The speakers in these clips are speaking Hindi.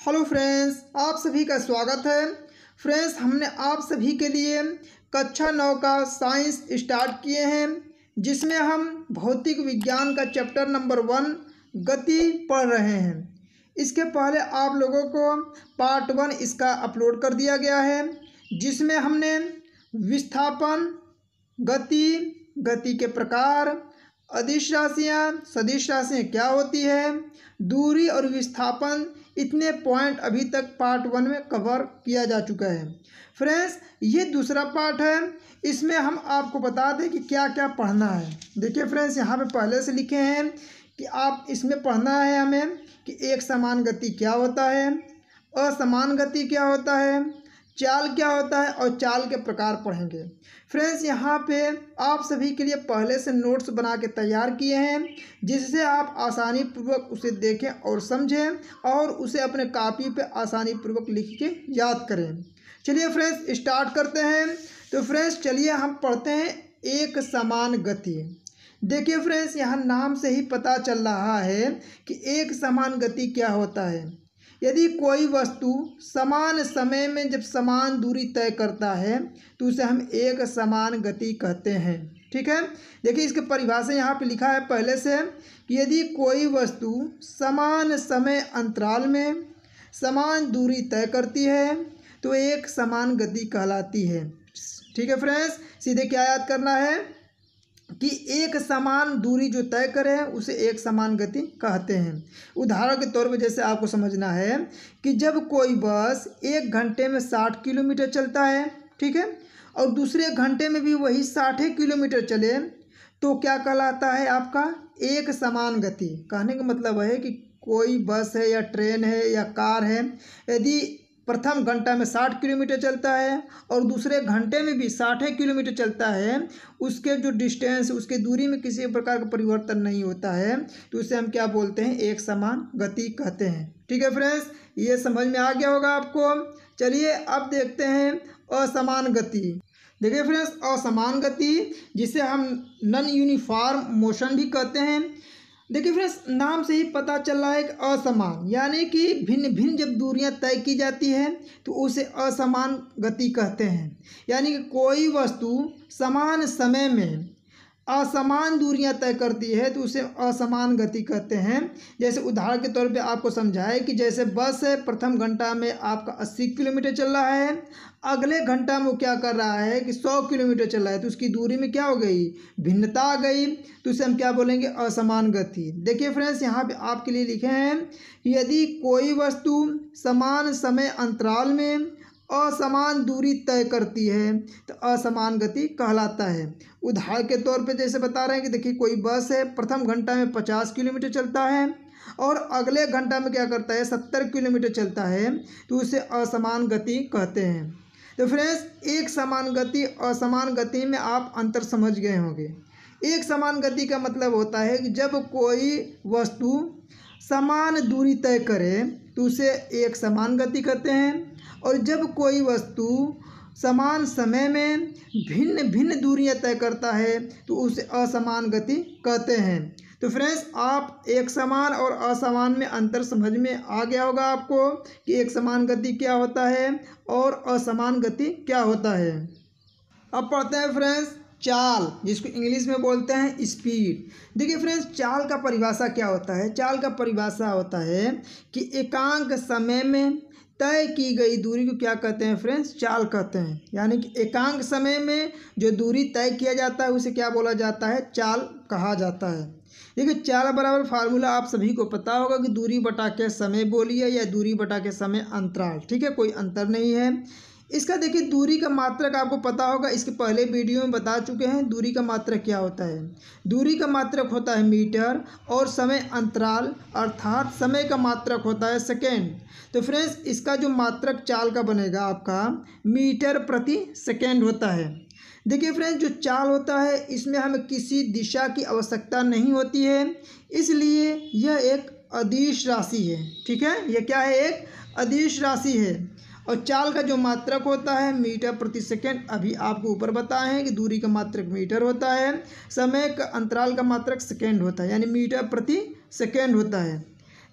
हेलो फ्रेंड्स आप सभी का स्वागत है फ्रेंड्स हमने आप सभी के लिए कक्षा नौ का साइंस स्टार्ट किए हैं जिसमें हम भौतिक विज्ञान का चैप्टर नंबर वन गति पढ़ रहे हैं इसके पहले आप लोगों को पार्ट वन इसका अपलोड कर दिया गया है जिसमें हमने विस्थापन गति गति के प्रकार अधिश राशियाँ सदिश राशियाँ क्या होती है दूरी और विस्थापन इतने पॉइंट अभी तक पार्ट वन में कवर किया जा चुका है फ्रेंड्स ये दूसरा पार्ट है इसमें हम आपको बता दें कि क्या क्या पढ़ना है देखिए फ्रेंड्स यहाँ पे पहले से लिखे हैं कि आप इसमें पढ़ना है हमें कि एक समान गति क्या होता है असमान गति क्या होता है चाल क्या होता है और चाल के प्रकार पढ़ेंगे फ्रेंड्स यहाँ पे आप सभी के लिए पहले से नोट्स बना के तैयार किए हैं जिससे आप आसानी पूर्वक उसे देखें और समझें और उसे अपने कापी पे आसानी पूर्वक लिख के याद करें चलिए फ्रेंड्स स्टार्ट करते हैं तो फ्रेंड्स चलिए हम पढ़ते हैं एक समान गति देखिए फ्रेंड्स यहाँ नाम से ही पता चल रहा है कि एक समान गति क्या होता है यदि कोई वस्तु समान समय में जब समान दूरी तय करता है तो उसे हम एक समान गति कहते हैं ठीक है देखिए इसके परिभाषा यहाँ पे लिखा है पहले से कि यदि कोई वस्तु समान समय अंतराल में समान दूरी तय करती है तो एक समान गति कहलाती है ठीक है फ्रेंड्स सीधे क्या याद करना है कि एक समान दूरी जो तय करे उसे एक समान गति कहते हैं उदाहरण के तौर पर जैसे आपको समझना है कि जब कोई बस एक घंटे में साठ किलोमीटर चलता है ठीक है और दूसरे घंटे में भी वही साठ किलोमीटर चले तो क्या कहलाता है आपका एक समान गति कहने का मतलब है कि कोई बस है या ट्रेन है या कार है यदि प्रथम घंटा में साठ किलोमीटर चलता है और दूसरे घंटे में भी साठ किलोमीटर चलता है उसके जो डिस्टेंस उसके दूरी में किसी प्रकार का परिवर्तन नहीं होता है तो उसे हम क्या बोलते हैं एक समान गति कहते हैं ठीक है फ्रेंड्स ये समझ में आ गया होगा आपको चलिए अब देखते हैं असमान गति देखिए फ्रेंड्स असमान गति जिसे हम नन यूनिफॉर्म मोशन भी कहते हैं देखिए फ्रेंड्स नाम से ही पता चल रहा है कि असमान यानी कि भिन्न भिन्न जब दूरियां तय की जाती है तो उसे असमान गति कहते हैं यानी कि कोई वस्तु समान समय में असमान दूरियां तय करती है तो उसे असमान गति कहते हैं जैसे उदाहरण के तौर पे आपको समझाए कि जैसे बस है प्रथम घंटा में आपका 80 किलोमीटर चल रहा है अगले घंटा में वो क्या कर रहा है कि 100 किलोमीटर चल रहा है तो उसकी दूरी में क्या हो गई भिन्नता आ गई तो उसे हम क्या बोलेंगे असमान गति देखिए फ्रेंड्स यहाँ पर आपके लिए लिखे हैं यदि कोई वस्तु समान समय अंतराल में असमान दूरी तय करती है तो असमान गति कहलाता है उदाहरण के तौर पे जैसे बता रहे हैं कि देखिए कोई बस है प्रथम घंटा में पचास किलोमीटर चलता है और अगले घंटा में क्या करता है सत्तर किलोमीटर चलता है तो उसे असमान गति कहते हैं तो फ्रेंड्स एक समान गति असमान गति में आप अंतर समझ गए होंगे एक समान गति का मतलब होता है कि जब कोई वस्तु समान दूरी तय करे तो उसे एक समान गति करते हैं और जब कोई वस्तु समान समय में भिन्न भिन्न दूरियां तय करता है तो उसे असमान गति कहते हैं तो फ्रेंड्स आप एक समान और असमान में अंतर समझ में आ गया होगा आपको कि एक समान गति क्या होता है और असमान गति क्या होता है अब पढ़ते हैं फ्रेंड्स चाल जिसको इंग्लिश में बोलते हैं स्पीड देखिए फ्रेंड्स चाल का परिभाषा क्या होता है चाल का परिभाषा होता है कि एकांक समय में तय की गई दूरी को क्या कहते हैं फ्रेंड्स चाल कहते हैं यानी कि एकांक समय में जो दूरी तय किया जाता है उसे क्या बोला जाता है चाल कहा जाता है देखिए चाल बराबर फार्मूला आप सभी को पता होगा कि दूरी बटा के समय बोलिए या दूरी बटा के समय अंतराल ठीक है कोई अंतर नहीं है इसका देखिए दूरी का मात्रक आपको पता होगा इसके पहले वीडियो में बता चुके हैं दूरी का मात्रक क्या होता है दूरी का मात्रक होता है मीटर और समय अंतराल अर्थात समय का मात्रक होता है सेकेंड तो फ्रेंड्स इसका जो मात्रक चाल का बनेगा आपका मीटर प्रति सेकेंड होता है देखिए फ्रेंड्स जो चाल होता है इसमें हमें किसी दिशा की आवश्यकता नहीं होती है इसलिए यह एक अधीश राशि है ठीक है यह क्या है एक अधीश राशि है और चाल का जो मात्रक होता है मीटर प्रति सेकेंड अभी आपको ऊपर बताए हैं कि दूरी का मात्रक मीटर होता है समय का अंतराल का मात्रक सेकेंड होता है यानी मीटर प्रति सेकेंड होता है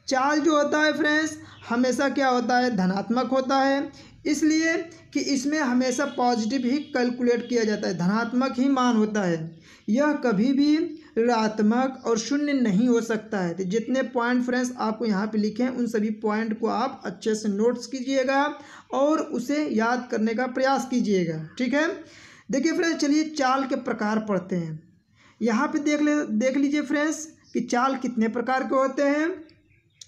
चाल जो होता है फ्रेंड्स हमेशा क्या होता है धनात्मक होता है इसलिए कि इसमें हमेशा पॉजिटिव ही कैलकुलेट किया जाता है धनात्मक ही मान होता है यह कभी भी ऋणात्मक और शून्य नहीं हो सकता है तो जितने पॉइंट फ्रेंड्स आपको यहाँ पे लिखे हैं उन सभी पॉइंट को आप अच्छे से नोट्स कीजिएगा और उसे याद करने का प्रयास कीजिएगा ठीक है देखिए फ्रेंड्स चलिए चाल के प्रकार पढ़ते हैं यहाँ पे देख ले देख लीजिए फ्रेंड्स कि चाल कितने प्रकार के होते हैं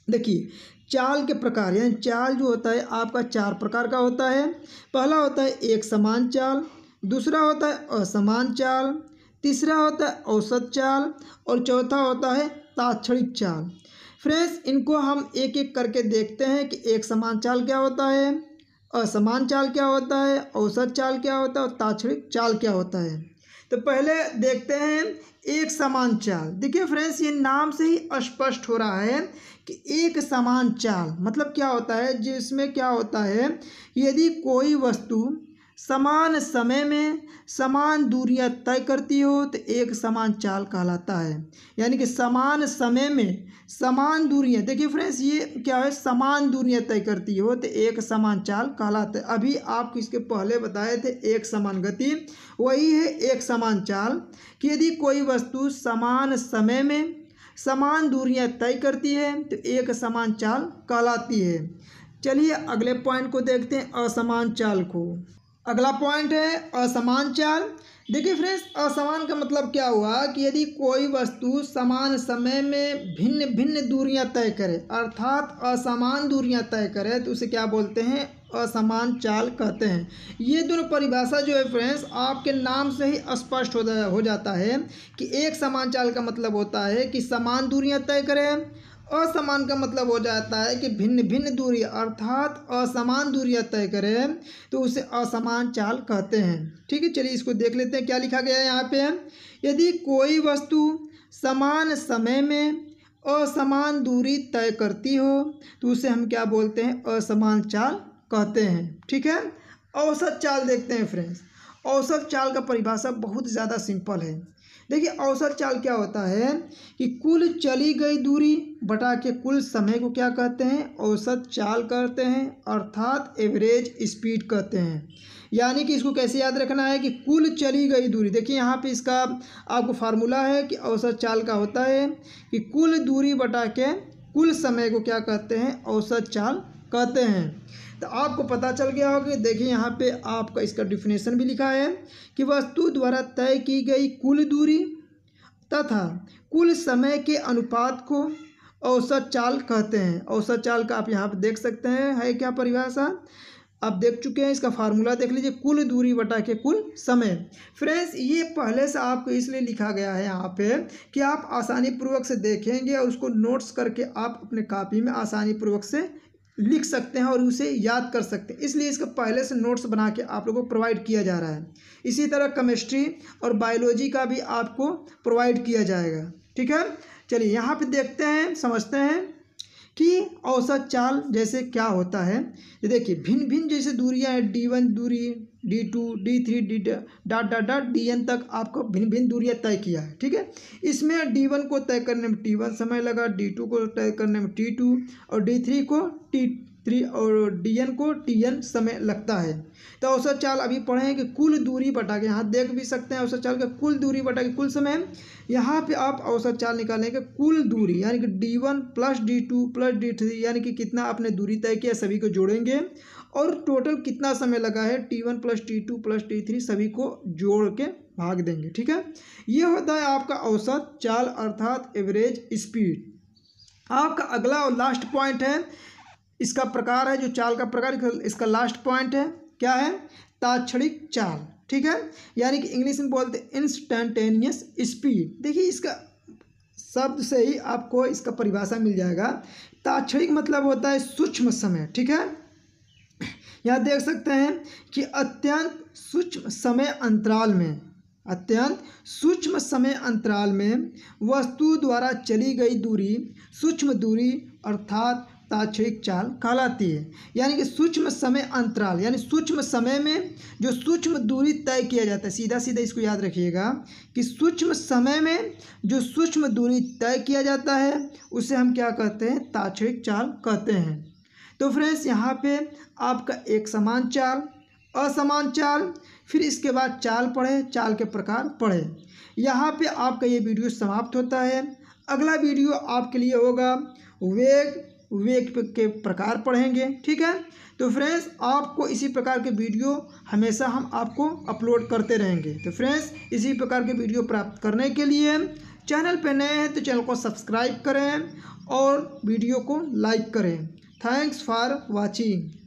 देखिए चाल के प्रकार यानी चाल जो होता है आपका चार प्रकार का होता है पहला होता है एक समान चाल दूसरा होता है असमान चाल तीसरा होता है औसत चाल और चौथा होता है ताक्षणिक चाल फ्रेंड्स इनको हम एक एक करके देखते हैं कि एक समान चाल क्या होता है असमान चाल क्या होता है औसत चाल क्या होता है और ताक्षणिक चाल क्या होता है तो पहले देखते हैं एक समान चाल देखिए फ्रेंड्स ये नाम से ही स्पष्ट हो रहा है कि एक समान चाल मतलब क्या होता है जिसमें क्या होता है यदि कोई वस्तु समान समय में समान दूरियां तय करती हो तो एक समान चाल कहलाता है यानी कि समान समय में समान दूरियां देखिए फ्रेंड्स ये क्या है समान दूरियां तय करती हो तो एक समान चाल कहलाता है अभी आप इसके पहले बताए थे एक समान गति वही है एक समान चाल कि यदि कोई वस्तु समान समय में समान दूरियां तय करती है तो एक समान चाल कहलाती है चलिए अगले पॉइंट को देखते हैं असमान चाल को अगला पॉइंट है असमान चाल देखिए फ्रेंड्स असमान का मतलब क्या हुआ कि यदि कोई वस्तु समान समय में भिन्न भिन्न दूरियां तय करे अर्थात असमान दूरियां तय करे तो उसे क्या बोलते हैं असमान चाल कहते हैं ये दोनों परिभाषा जो है फ्रेंड्स आपके नाम से ही स्पष्ट हो हो जाता है कि एक समान चाल का मतलब होता है कि समान दूरियां तय करें असमान का मतलब हो जाता है कि भिन्न भिन्न दूरी अर्थात असमान दूरियां तय करें तो उसे असमान चाल कहते हैं ठीक है चलिए इसको देख लेते हैं क्या लिखा गया है यहाँ पे यदि कोई वस्तु समान समय में असमान दूरी तय करती हो तो उसे हम क्या बोलते हैं असमान चाल कहते हैं ठीक है औसत चाल देखते हैं फ्रेंड्स औसत चाल का परिभाषा बहुत ज़्यादा सिंपल है देखिए औसत चाल क्या होता है कि कुल चली गई दूरी बटा के कुल समय को क्या कहते हैं औसत चाल कहते हैं अर्थात एवरेज स्पीड कहते हैं यानी कि इसको कैसे याद रखना है कि कुल चली गई दूरी देखिए यहाँ पे इसका आपको फार्मूला है कि औसत चाल का होता है कि कुल दूरी बटा के कुल समय को क्या कहते हैं औसत चाल कहते हैं तो आपको पता चल गया होगा देखिए यहाँ पे आपका इसका डिफिनेशन भी लिखा है कि वस्तु द्वारा तय की गई कुल दूरी तथा कुल समय के अनुपात को औसत चाल कहते हैं औसत चाल का आप यहाँ पर देख सकते हैं है क्या परिभाषा आप देख चुके हैं इसका फार्मूला देख लीजिए कुल दूरी बटा के कुल समय फ्रेंड्स ये पहले से आपको इसलिए लिखा गया है यहाँ पे कि आप आसानी पूर्वक से देखेंगे और उसको नोट्स करके आप अपने कापी में आसानी पूर्वक से लिख सकते हैं और उसे याद कर सकते हैं इसलिए इसका पहले से नोट्स बना के आप लोगों को प्रोवाइड किया जा रहा है इसी तरह केमिस्ट्री और बायोलॉजी का भी आपको प्रोवाइड किया जाएगा ठीक है चलिए यहाँ पे देखते हैं समझते हैं कि औसत चाल जैसे क्या होता है ये देखिए भिन्न भिन्न जैसे दूरियां हैं डी वन दूरी D two D three D dot dot dot D N तक आपको भिन्न भिन्न दूरियां तय किया है ठीक है इसमें डी वन को तय करने में टी वन समय लगा डी टू को तय करने में टी टू और डी थ्री को टी थ्री और डी एन को टी एन समय लगता है तो औसत चाल अभी पढ़े हैं कि कुल दूरी बटा के यहाँ देख भी सकते हैं औसत चाल के कुल दूरी बटा के कुल समय यहाँ पे आप औसत चाल निकालेंगे कुल दूरी यानी कि D one plus D two plus D three यानी कि कितना आपने दूरी तय किया सभी को जोड़ेंगे और टोटल कितना समय लगा है T one plus T two plus T three सभी को जोड़ के भाग देंगे ठीक है ये होता है आपका औसत चाल अर्थात एवरेज स्पीड आपका अगला और लास्ट पॉइंट है इसका प्रकार है जो चाल का प्रकार इसका लास्ट पॉइंट है क्या है ताक्षणिक चाल ठीक है यानी कि इंग्लिश में बोलते हैं इंस्टेंटेनियस स्पीड देखिए इसका शब्द से ही आपको इसका परिभाषा मिल जाएगा ताक्षणिक मतलब होता है सूक्ष्म समय ठीक है यहाँ देख सकते हैं कि अत्यंत सूक्ष्म समय अंतराल में अत्यंत सूक्ष्म समय अंतराल में वस्तु द्वारा चली गई दूरी सूक्ष्म दूरी अर्थात ताक्षरिक चाल कहलाती है यानी कि सूक्ष्म समय अंतराल यानी सूक्ष्म समय में जो सूक्ष्म दूरी तय किया जाता है सीधा सीधा इसको याद रखिएगा कि सूक्ष्म समय में जो सूक्ष्म दूरी तय किया जाता है उसे हम क्या कहते हैं ताक्षणिक चाल कहते हैं तो फ्रेंड्स यहाँ पे आपका एक समान चाल असमान चाल फिर इसके बाद चाल पढ़े चाल के प्रकार पढ़े यहाँ पे आपका ये वीडियो समाप्त होता है अगला वीडियो आपके लिए होगा वेग वेग के प्रकार पढ़ेंगे ठीक है तो फ्रेंड्स आपको इसी प्रकार के वीडियो हमेशा हम आपको अपलोड करते रहेंगे तो फ्रेंड्स इसी प्रकार के वीडियो प्राप्त करने के लिए चैनल पर नए हैं तो चैनल को सब्सक्राइब करें और वीडियो को लाइक करें थैंक्स फॉर वॉचिंग